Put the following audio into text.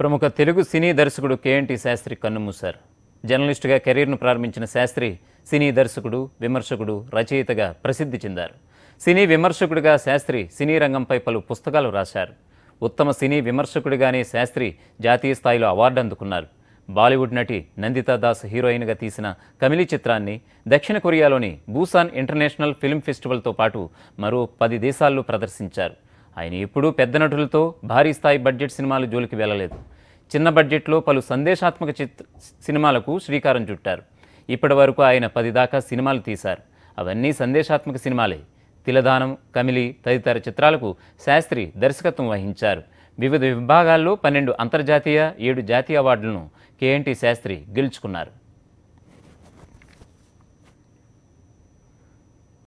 ప్రముఖ తెలుగు సినీ దర్శకుడు కేఎన్టీ శాస్త్రి కన్నుమూశారు జర్నలిస్టుగా కెరీర్ను ప్రారంభించిన శాస్త్రి సినీ దర్శకుడు విమర్శకుడు రచయితగా ప్రసిద్ధి చెందారు సినీ విమర్శకుడిగా శాస్త్రి సినీ రంగంపై పలు పుస్తకాలు రాశారు ఉత్తమ సినీ విమర్శకుడిగానే శాస్త్రి జాతీయ స్థాయిలో అవార్డు అందుకున్నారు బాలీవుడ్ నటి నందితా దాస్ హీరోయిన్గా తీసిన కమిలి చిత్రాన్ని దక్షిణ కొరియాలోని బూసాన్ ఇంటర్నేషనల్ ఫిల్మ్ ఫెస్టివల్తో పాటు మరో పది దేశాల్లో ప్రదర్శించారు ఆయన ఎప్పుడూ పెద్ద నటులతో భారీ స్థాయి బడ్జెట్ సినిమాలు జోలికి వెళ్ళలేదు చిన్న బడ్జెట్లో పలు సందేశాత్మక చిత్ర సినిమాలకు శ్రీకారం చుట్టారు ఇప్పటి వరకు ఆయన పది దాకా సినిమాలు తీశారు అవన్నీ సందేశాత్మక సినిమాలే తిలదానం కమిలి తదితర చిత్రాలకు శాస్త్రి దర్శకత్వం వహించారు వివిధ విభాగాల్లో పన్నెండు అంతర్జాతీయ ఏడు జాతీయ అవార్డులను కేఎన్టీ శాస్త్రి గెలుచుకున్నారు